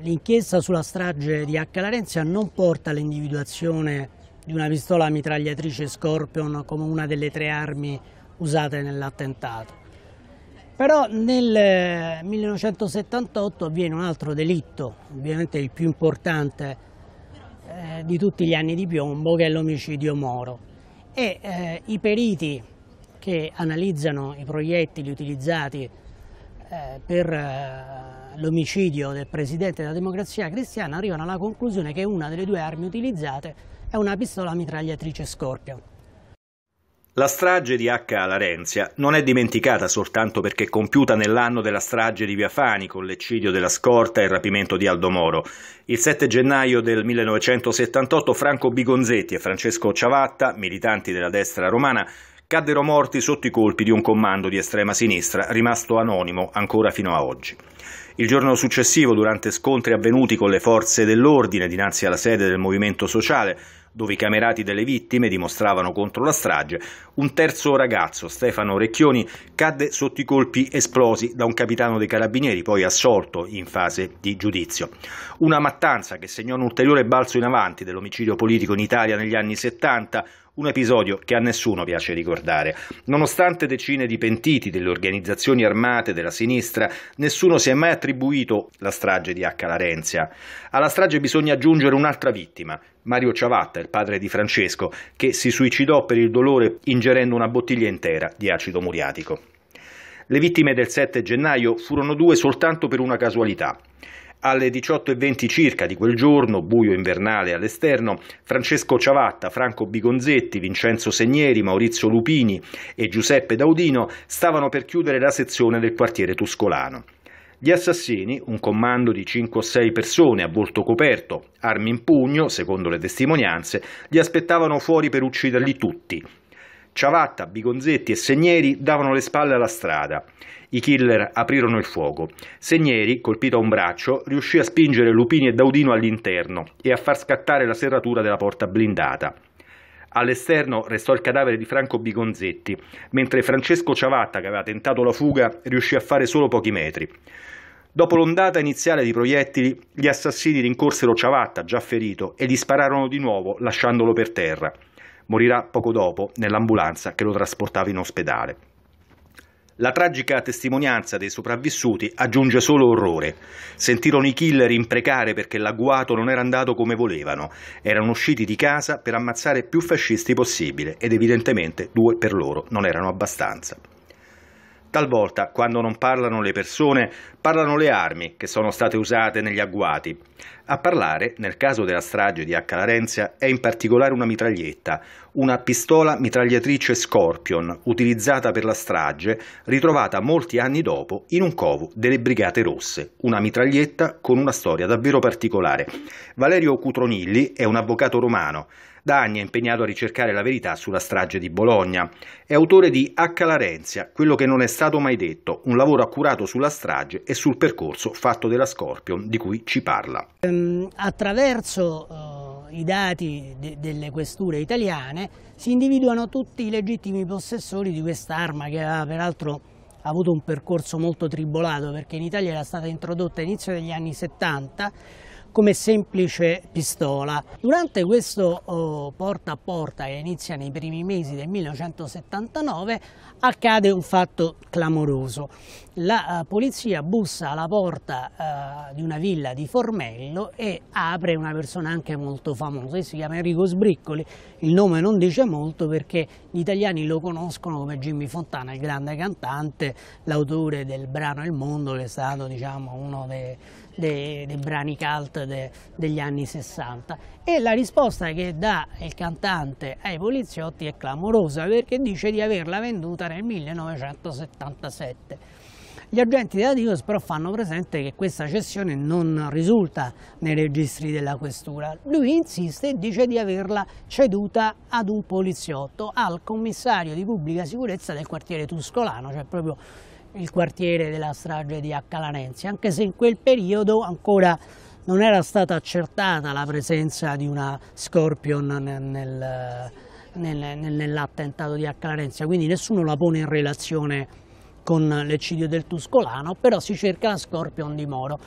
L'inchiesta sulla strage di H. Larenzia non porta all'individuazione di una pistola mitragliatrice Scorpion come una delle tre armi usate nell'attentato. Però nel 1978 eh, avviene un altro delitto, ovviamente il più importante eh, di tutti gli anni di piombo, che è l'omicidio Moro. E eh, i periti che analizzano i proiettili utilizzati eh, per eh, l'omicidio del presidente della democrazia cristiana arrivano alla conclusione che una delle due armi utilizzate è una pistola mitragliatrice Scorpio. La strage di H. Larenzia non è dimenticata soltanto perché compiuta nell'anno della strage di Via Fani con l'eccidio della scorta e il rapimento di Aldo Moro. Il 7 gennaio del 1978 Franco Bigonzetti e Francesco Ciavatta, militanti della destra romana, caddero morti sotto i colpi di un comando di estrema sinistra rimasto anonimo ancora fino a oggi. Il giorno successivo, durante scontri avvenuti con le forze dell'ordine dinanzi alla sede del Movimento Sociale, dove i camerati delle vittime dimostravano contro la strage, un terzo ragazzo, Stefano Recchioni, cadde sotto i colpi esplosi da un capitano dei carabinieri, poi assolto in fase di giudizio. Una mattanza che segnò un ulteriore balzo in avanti dell'omicidio politico in Italia negli anni 70, un episodio che a nessuno piace ricordare. Nonostante decine di pentiti delle organizzazioni armate della sinistra, nessuno si è mai attribuito la strage di H. Larenzia. Alla strage bisogna aggiungere un'altra vittima, Mario Ciavatta, il padre di Francesco, che si suicidò per il dolore ingerendo una bottiglia intera di acido muriatico. Le vittime del 7 gennaio furono due soltanto per una casualità. Alle 18.20 circa di quel giorno, buio invernale all'esterno, Francesco Ciavatta, Franco Bigonzetti, Vincenzo Segneri, Maurizio Lupini e Giuseppe Daudino stavano per chiudere la sezione del quartiere tuscolano. Gli assassini, un comando di 5 o 6 persone a volto coperto, armi in pugno, secondo le testimonianze, li aspettavano fuori per ucciderli tutti, Ciavatta, Bigonzetti e Segneri davano le spalle alla strada. I killer aprirono il fuoco. Segneri, colpito a un braccio, riuscì a spingere Lupini e Daudino all'interno e a far scattare la serratura della porta blindata. All'esterno restò il cadavere di Franco Bigonzetti, mentre Francesco Ciavatta, che aveva tentato la fuga, riuscì a fare solo pochi metri. Dopo l'ondata iniziale di proiettili, gli assassini rincorsero Ciavatta, già ferito, e gli spararono di nuovo, lasciandolo per terra morirà poco dopo nell'ambulanza che lo trasportava in ospedale. La tragica testimonianza dei sopravvissuti aggiunge solo orrore. Sentirono i killer imprecare perché l'agguato non era andato come volevano. Erano usciti di casa per ammazzare più fascisti possibile ed evidentemente due per loro non erano abbastanza. Talvolta, quando non parlano le persone, parlano le armi che sono state usate negli agguati. A parlare, nel caso della strage di H. Larenzia, è in particolare una mitraglietta, una pistola mitragliatrice Scorpion utilizzata per la strage, ritrovata molti anni dopo in un covo delle Brigate Rosse, una mitraglietta con una storia davvero particolare. Valerio Cutronilli è un avvocato romano, da anni è impegnato a ricercare la verità sulla strage di Bologna. È autore di H. Larenzia, quello che non è stato mai detto, un lavoro accurato sulla strage e sul percorso fatto della Scorpion di cui ci parla. Um Ehm, attraverso eh, i dati delle questure italiane si individuano tutti i legittimi possessori di quest'arma che ha peraltro avuto un percorso molto tribolato perché in Italia era stata introdotta all'inizio degli anni 70 come semplice pistola. Durante questo oh, porta a porta che inizia nei primi mesi del 1979 accade un fatto clamoroso. La uh, polizia bussa alla porta uh, di una villa di Formello e apre una persona anche molto famosa, si chiama Enrico Sbriccoli, il nome non dice molto perché gli italiani lo conoscono come Jimmy Fontana, il grande cantante, l'autore del brano Il Mondo che è stato diciamo, uno dei dei, dei brani cult de, degli anni 60 e la risposta che dà il cantante ai poliziotti è clamorosa perché dice di averla venduta nel 1977. Gli agenti della DIOS però fanno presente che questa cessione non risulta nei registri della questura. Lui insiste e dice di averla ceduta ad un poliziotto, al commissario di pubblica sicurezza del quartiere tuscolano, cioè proprio il quartiere della strage di Accalanensi, anche se in quel periodo ancora non era stata accertata la presenza di una Scorpion nel, nel, nel, nell'attentato di Accalanensi, quindi nessuno la pone in relazione con l'eccidio del Tuscolano, però si cerca la Scorpion di Moro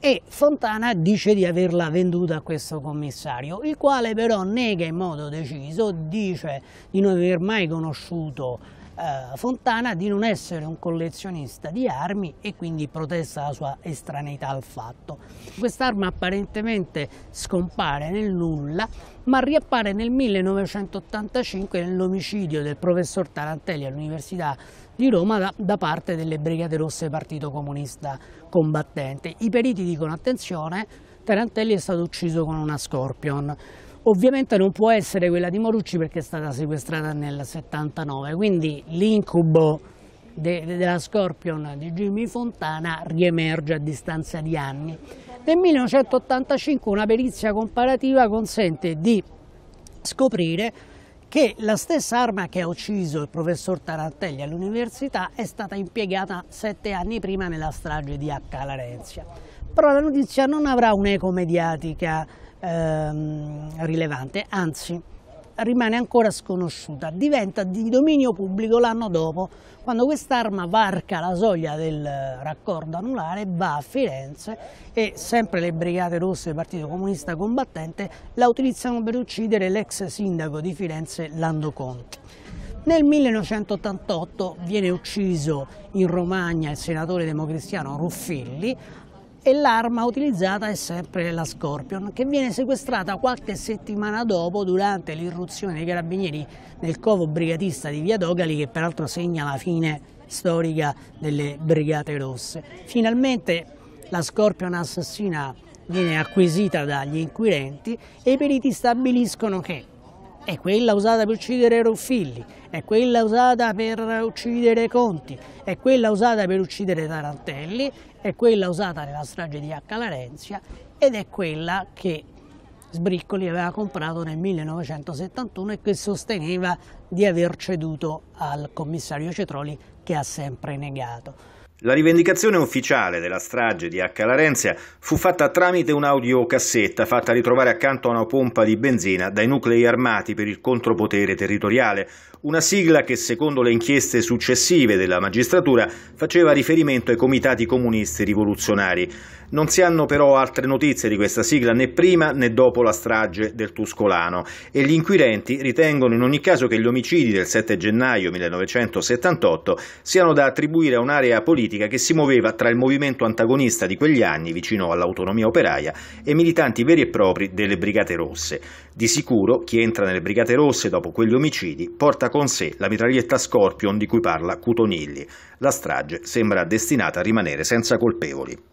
e Fontana dice di averla venduta a questo commissario, il quale però nega in modo deciso, dice di non aver mai conosciuto eh, Fontana di non essere un collezionista di armi e quindi protesta la sua estraneità al fatto. Quest'arma apparentemente scompare nel nulla ma riappare nel 1985 nell'omicidio del professor Tarantelli all'Università di Roma da, da, parte delle Brigate Rosse Partito Comunista Combattente. I periti dicono attenzione, Tarantelli è stato ucciso con una Scorpion. Ovviamente non può essere quella di Morucci perché è stata sequestrata nel 79, quindi l'incubo de, de, della Scorpion di Jimmy Fontana riemerge a distanza di anni. Nel 1985 una perizia comparativa consente di scoprire che la stessa arma che ha ucciso il professor Tarantelli all'università è stata impiegata sette anni prima nella strage di H. Larenzia. Però la notizia non avrà un'eco mediatica ehm, rilevante, anzi rimane ancora sconosciuta, diventa di dominio pubblico l'anno dopo, quando quest'arma varca la soglia del raccordo anulare, va a Firenze e sempre le Brigate Rosse del Partito Comunista Combattente la utilizzano per uccidere l'ex sindaco di Firenze Lando Conti. Nel 1988 viene ucciso in Romagna il senatore democristiano Ruffilli, e l'arma utilizzata è sempre la Scorpion che viene sequestrata qualche settimana dopo durante l'irruzione dei carabinieri nel covo brigatista di Via Dogali che peraltro segna la fine storica delle Brigate Rosse. Finalmente la Scorpion assassina viene acquisita dagli inquirenti e i periti stabiliscono che è quella usata per uccidere Ruffilli, è quella usata per uccidere Conti, è quella usata per uccidere Tarantelli, è quella usata nella strage di H. Larenzia ed è quella che Sbriccoli aveva comprato nel 1971 e che sosteneva di aver ceduto al commissario Cetroli che ha sempre negato. La rivendicazione ufficiale della strage di H. Larenzia fu fatta tramite un'audiocassetta fatta ritrovare accanto a una pompa di benzina dai nuclei armati per il contropotere territoriale, una sigla che secondo le inchieste successive della magistratura faceva riferimento ai comitati comunisti rivoluzionari. Non si hanno però altre notizie di questa sigla né prima né dopo la strage del Tuscolano e gli inquirenti ritengono in ogni caso che gli omicidi del 7 gennaio 1978 siano da attribuire a un'area politica che si muoveva tra il movimento antagonista di quegli anni vicino all'autonomia operaia e militanti veri e propri delle Brigate Rosse. Di sicuro chi entra nelle Brigate Rosse dopo quegli omicidi porta con sé la mitraglietta Scorpion di cui parla Cutonilli. La strage sembra destinata a rimanere senza colpevoli.